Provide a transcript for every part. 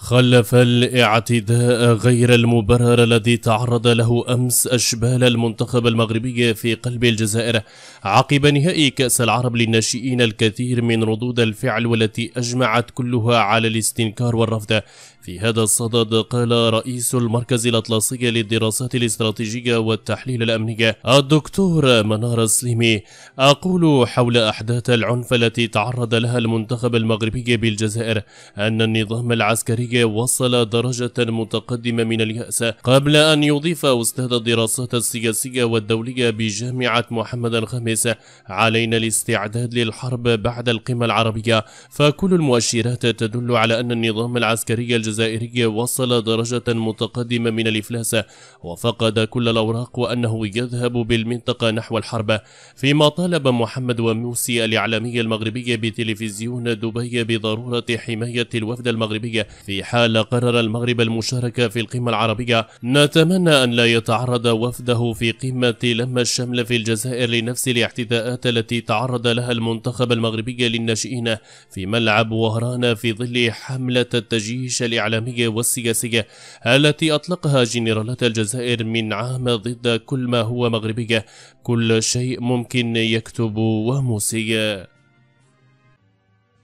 خلف الاعتداء غير المبرر الذي تعرض له أمس أشبال المنتخب المغربي في قلب الجزائر عقب نهائي كأس العرب للناشئين الكثير من ردود الفعل والتي أجمعت كلها على الاستنكار والرفض في هذا الصدد قال رئيس المركز الأطلسي للدراسات الاستراتيجية والتحليل الأمني الدكتور منار السليمي أقول حول أحداث العنف التي تعرض لها المنتخب المغربي بالجزائر أن النظام العسكري الطبي وصل درجة متقدمة من اليأس قبل أن يضيف أستاذ الدراسات السياسية والدولية بجامعة محمد الخامس علينا الاستعداد للحرب بعد القمة العربية فكل المؤشرات تدل على أن النظام العسكري الجزائري وصل درجة متقدمة من الإفلاس وفقد كل الأوراق وأنه يذهب بالمنطقة نحو الحرب فيما طالب محمد وموسي الإعلامي المغربي بتلفزيون دبي بضرورة حماية الوفد المغربي في حال قرر المغرب المشاركة في القمة العربية نتمنى أن لا يتعرض وفده في قمة لما الشمل في الجزائر لنفس الاعتداءات التي تعرض لها المنتخب المغربي للناشئين في ملعب وهران في ظل حملة التجيش الإعلامية والسياسية التي أطلقها جنرالات الجزائر من عام ضد كل ما هو مغربي كل شيء ممكن يكتب وموسيقى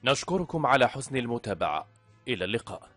نشكركم على حسن المتابعة إلى اللقاء